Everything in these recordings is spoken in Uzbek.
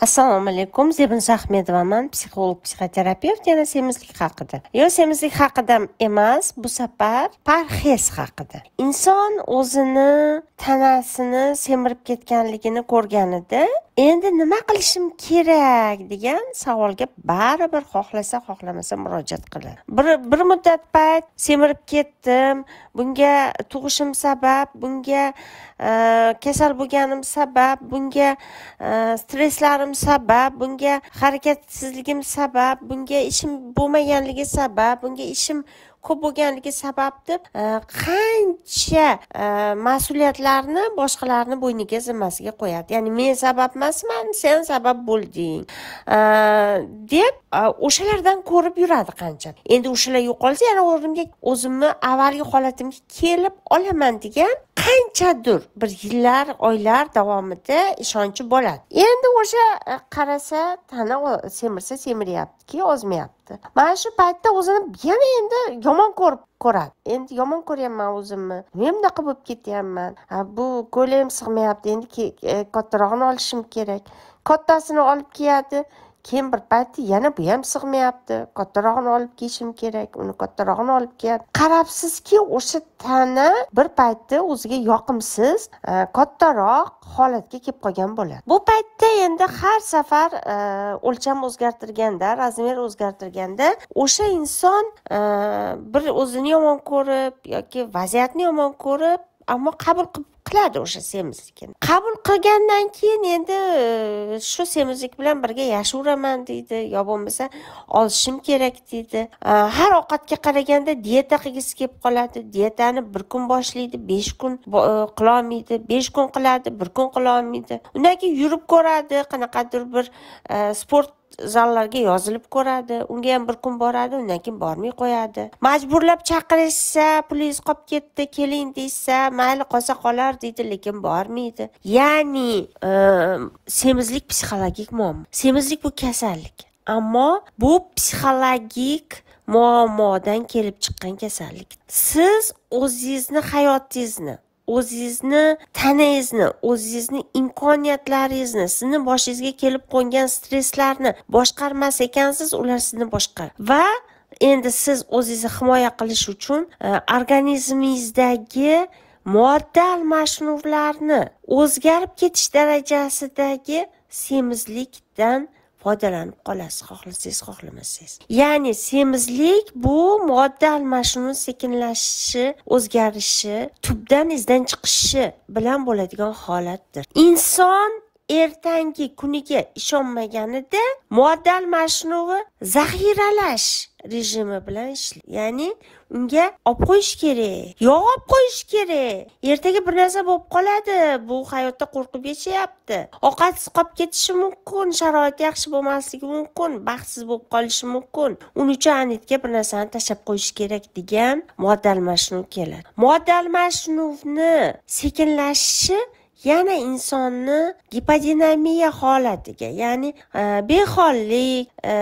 assalomu alaykum zebin ahmedovaman psixolog psixoterapevt yana semizlik haqida yo semizlik haqida emas bu safar parxez haqida inson o'zini tanasini semirib ketganligini ko'rganida endi nima qilishim kerak degan savolga baribir xohlasa xohlamasa murojaat qiladi bir bir muddat payt semirib ketdim bunga tug'ishim sabab bunga e, kasal bo'lganim sabab bunga e, stresslarim ishim sabab bunga harakatsizligim sabab bunga ishim bo'lmaganligi sabab bunga ishim ko'p bo'lganligi sabab deb e, qancha e, mas'uliyatlarni boshqalarni bo'yniga zimmasiga qo'yadi ya'ni men sabab emasman sen sabab bo'lding e, deb o'shalardan ko'rib yuradi qancha endi o'shalar yo'qolsa yana o'rnimga o'zimni avvalgi holatimga kelib olaman degan qanchadir bir yillar oylar davomida ishonchi bo'ladi endi o'sha qarasa tana semirsa semiryaptiki ozmayapti mana shu paytda o'zini yana endi yomon ko'rib ko'radi endi yomon ko'ryapman o'zimni men bunaqa bo'lib ketyapman bu ko'ylagim sig'mayapti endi e, kattarog'ini olishim kerak kattasini olib kiyadi keyin bir paytda yana bu ham sig'mayapti kattarog'ini olib kelishim kerak uni kattarog'ini olib kel qarabsizki o'sha tana bir paytda o'ziga yoqimsiz e, kattaroq holatga kelib qolgan bo'ladi bu paytda endi har safar e, o'lcham o'zgartirganda razmer o'zgartirganda o'sha inson e, bir o'zini yomon ko'rib yoki vaziyatni yomon ko'rib ammo qabul qilib qiladi o'sha semizlikni qabul qilgandan keyin endi e, shu semizlik bilan birga yashayveraman deydi yo bo'lmasa olishim kerak deydi e, har ovqatga qaraganda dieta qilgisi kelib qoladi dietani bir kun boshlaydi besh kun e, qilolmaydi besh kun qiladi bir kun qilolmaydi undan keyin yurib ko'radi qanaqadir bir sport zallarga yozilib ko'radi unga ham bir kun boradi undan keyin bormay qo'yadi majburlab chaqirishsa pulingiz qolib ketdi keling deyishsa mayli qolsa qolar deydi lekin bormaydi ya'ni e, semizlik psixologik muammo semizlik bu kasallik ammo bu psixologik muammodan kelib chiqqan kasallik siz o'zingizni hayotingizni o'zingizni tanangizni o'zingizni imkoniyatlaringizni sizni boshingizga kelib qo'ngan stresslarni boshqarmas ekansiz ular sizni boshqa va endi siz o'zingizni himoya qilish uchun e, organizmingizdagi modda almashinuvlarni o'zgarib ketish darajasidagi semizlikdan foydalanib qolasiz xohlasangiz xohlamasangiz ya'ni semizlik bu modda almashinuvi sekinlashishi o'zgarishi tubdan izdan chiqishi bilan bo'ladigan holatdir inson ertangi kuniga ishonmaganida muaddal mashnuvi zaxiralash rejimi bilan ishlaydi ya'ni unga olib qo'yish kerak yog' olib qo'yish kerak ertaga bir narsa bo'lib qoladi bu hayotda qo'rqib yashayapti ovqatsiz qolib ketishi mumkin sharoiti yaxshi bo'lmasligi mumkin baxtsiz bo'lib qolishi mumkin uning uchun anitga bir narsani tashlab qo'yish kerak degan modda almashinuv keladi modda mashnuvni sekinlashishi yana insonni gipodinamiya holatiga ya'ni e, behollik e,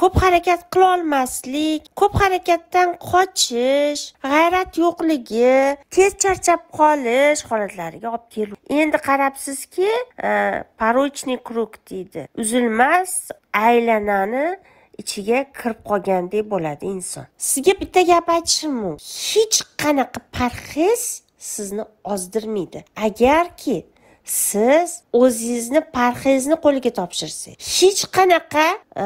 ko'p harakat qilolmaslik ko'p harakatdan qochish g'ayrat yo'qligi tez charchab qolish holatlariga olib keladi endi qarabsizki e, порочный круг deydi uzilmas aylanani ichiga kirib qolgandek bo'ladi inson sizga bitta gap aytishim mumkin hech qanaqa parhez sizni ozdirmaydi agarki siz o'zingizni parhengizni qo'liga topshirsangiz hech qanaqa e,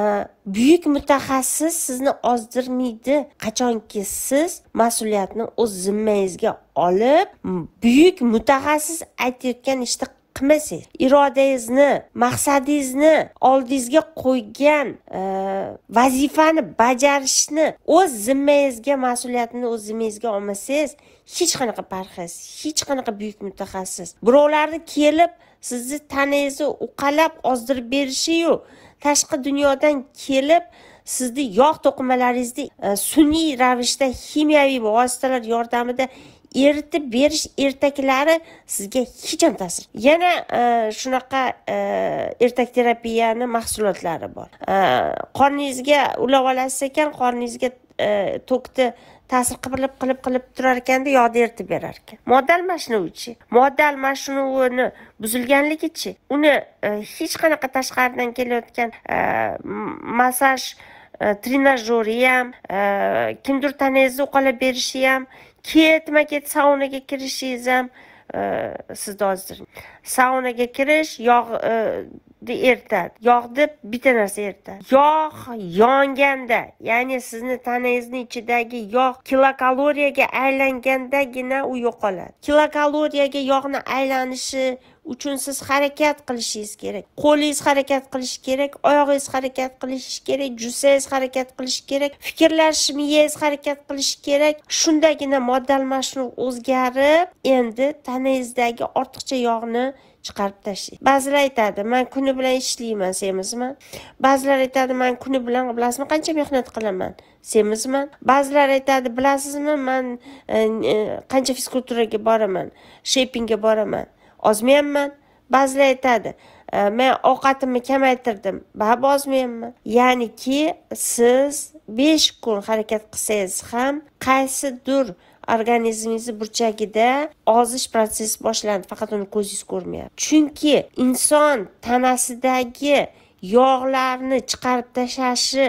buyuk mutaxassis sizni ozdirmaydi qachonki siz mas'uliyatni o'z zimmangizga olib buyuk mutaxassis aytayotgan ishni qilmasangiz irodangizni maqsadingizni oldingizga qo'ygan e, vazifani bajarishni o'z zimmangizga mas'uliyatni o'z zimmangizga olmasangiz hech qanaqa parhez hech qanaqa buyuk mutaxassis birovlarni kelib sizni tanangizni uqalab ozdirib berishiyu tashqi dunyodan kelib sizni yog' to'qimalaringizni e, sun'iy ravishda ximiyaviy vositalar yordamida eritib berish ertaklari sizga hech ham ta'sir yana e, shunaqa e, ertak terapiyani mahsulotlari bor e, qorningizga ulab olasiz ekan qorningizga to'kni ta'sir qilib qilib qilib turar ekanda yog'ni eritib berar ekan modda almashinuvichi modda almashinuvini buzilganligichi uni hech qanaqa tashqaridan kelayotgan massaj trenajyori ham kimdir tanangizni uqalab berishi ham ketma ket saunaga kirishingiz ham e, sizni ozdirmaydi saunaga kirish yog' e, eritadi yog'ni bitta narsa erta yog' yonganda ya'ni sizni tanangizni ichidagi yog' kilokaloriyaga aylangandagina u yo'qoladi kilokaloriyaga yog'ni aylanishi uchun siz harakat qilishingiz kerak qo'lingiz harakat qilishi kerak oyog'ingiz harakat qilishi kerak jussangiz harakat qilishi kerak fikrlash miyangiz harakat qilishi kerak shundagina modda almashinuv o'zgarib endi tanangizdagi ortiqcha yog'ni chiqarib tashlaydi ba'zilar aytadi man kuni bilan ishlayman semizman ba'zilar aytadi man kuni bilan bilasizmi qancha mehnat qilaman semizman ba'zilar aytadi bilasizmi man e, e, qancha fizkulturaga boraman shepingga boraman ozmayapman ba'zilar aytadi e, men ovqatimni kamaytirdim baribir ozmayapman ya'niki siz besh kun harakat qilsangiz ham qaysidir organizmingizni burchagida ozish protsessi boshlanadi faqat uni ko'zingiz ko'rmayapti chunki inson tanasidagi yog'larni chiqarib tashlashi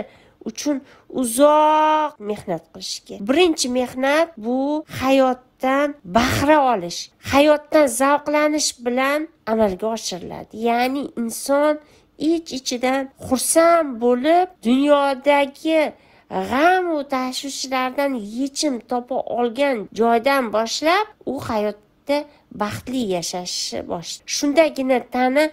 uchun uzoq mehnat qilish kerak birinchi mehnat bu hayot hayotdan bahra olish hayotdan zavqlanish bilan amalga oshiriladi ya'ni inson ich ichidan xursand bo'lib dunyodagi g'amu tashvishlardan yechim topa olgan joydan boshlab u hayotda baxtli yashashni boshlaydi shundagina tana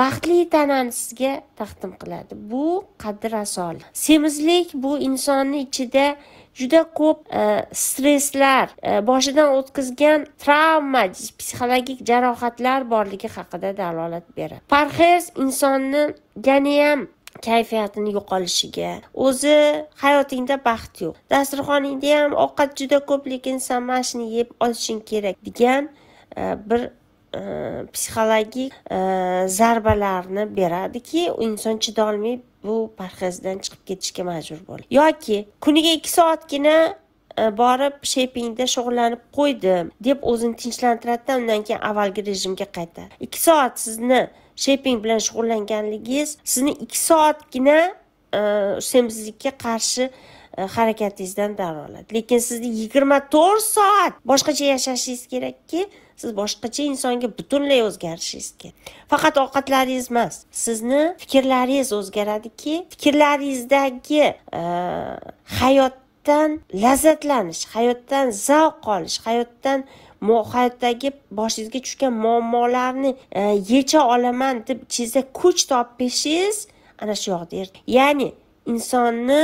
baxtli tanani sizga taqdim qiladi bu qadr asoli semizlik bu insonni ichida juda ko'p e, stresslar e, boshidan o'tkazgan travma psixologik jarohatlar borligi haqida dalolat beradi parhez insonni judayam kayfiyatini yo'qolishiga o'zi hayotingda baxt yo'q dasturxoningda ham ovqat juda ko'p lekin san mana shuni yeb olishing kerak degan e, bir psixologik э, э, zarbalarni beradiki inson chidolmay bu parhezdan chiqib ketishga majbur bo'ladi yoki kuniga ikki soatgina e, borib shepingda shug'ullanib qo'ydim deb o'zini tinchlantiradida undan keyin avvalgi rejimga qaytadi ikki soat sizni sheping bilan shug'ullanganligingiz sizni ikki soatgina e, semizlikka qarshi E, harakatingizdan dam oladi lekin sizni yigirma to'rt soat boshqacha yashashingiz kerakki siz boshqacha insonga butunlay o'zgarishingiz kerak faqat ovqatlaringiz emas sizni fikrlaringiz o'zgaradiki fikrlaringizdagi e, hayotdan lazzatlanish hayotdan zavq olish hayotdan hayotdagi boshingizga tushgan muammolarni e, yecha olaman deb ichingizda kuch topishingiz ana shu yoqda er-, ya'ni insonni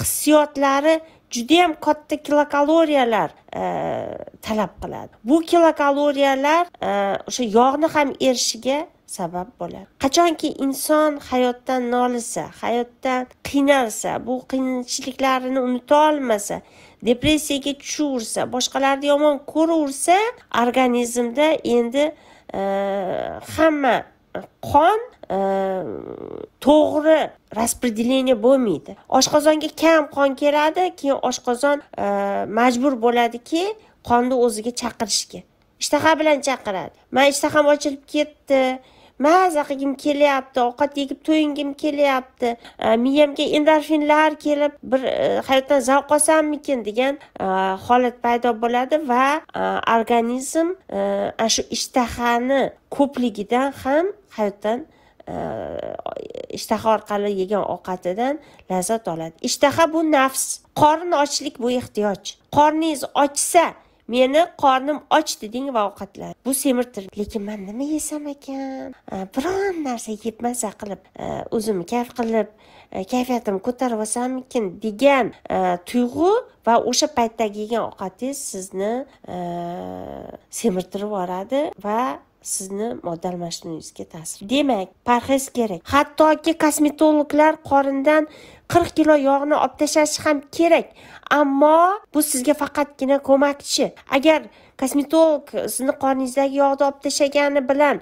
hissiyotlari juda yam katta kilokaloriyalar e, talab qiladi bu kilokaloriyalar e, o'sha e, yog'ni ham erishiga sabab bo'ladi qachonki inson hayotdan nolisa hayotdan qiynalsa bu qiyinchiliklarini unuta olmasa depressiyaga tushaversa boshqalarni yomon ko'raversa organizmda endi e, hamma qon e, to'g'ri распределение bo'lmaydi oshqozonga kam qon keladi keyin oshqozon e, majbur bo'ladiki qonni o'ziga chaqirishga ishtaha bilan chaqiradi man ishtaham ochilib ketdi maza qilgim kelyapti ovqat yegib to'yingim kelyapti e, miyamga endorfinlar kelib bir e, hayotdan zavq olsammikin degan e, holat paydo bo'ladi va organizm ana shu ishtahani ko'pligidan ham hayotdan ishtaha orqali yegan ovqatidan lazzat oladi ishtaha bu nafs qorin ochlik bu ehtiyoj qorningiz ochsa meni qornim och deding va ovqatlan bu semirtir lekin man nima yesam ekan biron narsa yeb maza qilib o'zimni kayf qilib kayfiyatimni ko'tarib olsammikin degan tuyg'u va o'sha paytdagi yegan ovqatingiz sizni semirtirib yuboradi va sizni modda almashinuvingizga ta'sir demak parhez kerak hattoki kosmetologlar qorindan qirq kilo yog'ni olib tashlashi ham kerak ammo bu sizga faqatgina ko'makchi agar kosmetolog sizni qorningizdagi yog'ni olib tashlagani bilan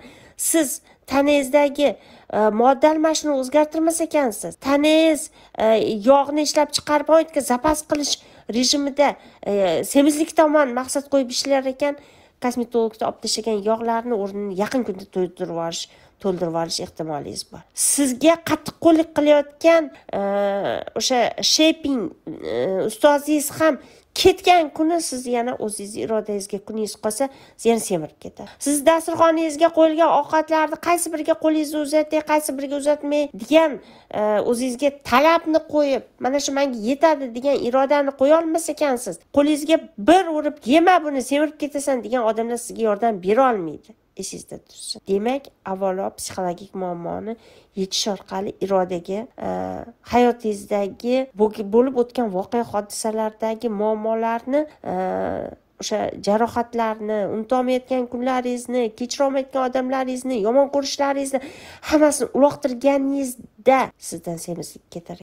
siz tanangizdagi e, modda almashinuvni o'zgartirmas ekansiz tanangiz e, yog'ni ishlab chiqarib oyotga zapas qilish rejimida e, semizlik tomon maqsad qo'yib ishlar ekan kosmetologda olib tashlagan yog'larni o'rnini yaqin kunda to'ldirib yuborish to'ldirib yuborish ehtimolingiz bor sizga qattiqqo'llik qilayotgan o'sha sheping ustozingiz ham ketgan kuni siz yana o'zingiz irodangizga kuningiz qolsa siz yana semirib ketadi siz dasturxoningizga qo'yilgan ovqatlarni qaysi biriga qo'lingizni uzatay qaysi biriga uzatmay degan e, o'zingizga talabni qo'yib mana shu manga yetadi degan irodani qo'yolmas ekansiz qo'lingizga bir urib yema buni semirib ketasan degan odamlar sizga yordam bera olmaydi esingizda tursin demak avvalo psixologik muammoni yechish orqali irodaga e, hayotingizdagi bo'lib o'tgan voqea hodisalardagi muammolarni e, o'sha jarohatlarni unutolmayotgan kunlaringizni kechira olmayotgan odamlaringizni yomon ko'rishlaringizni hammasini uloqtirganingizda sizdan semizlik ketar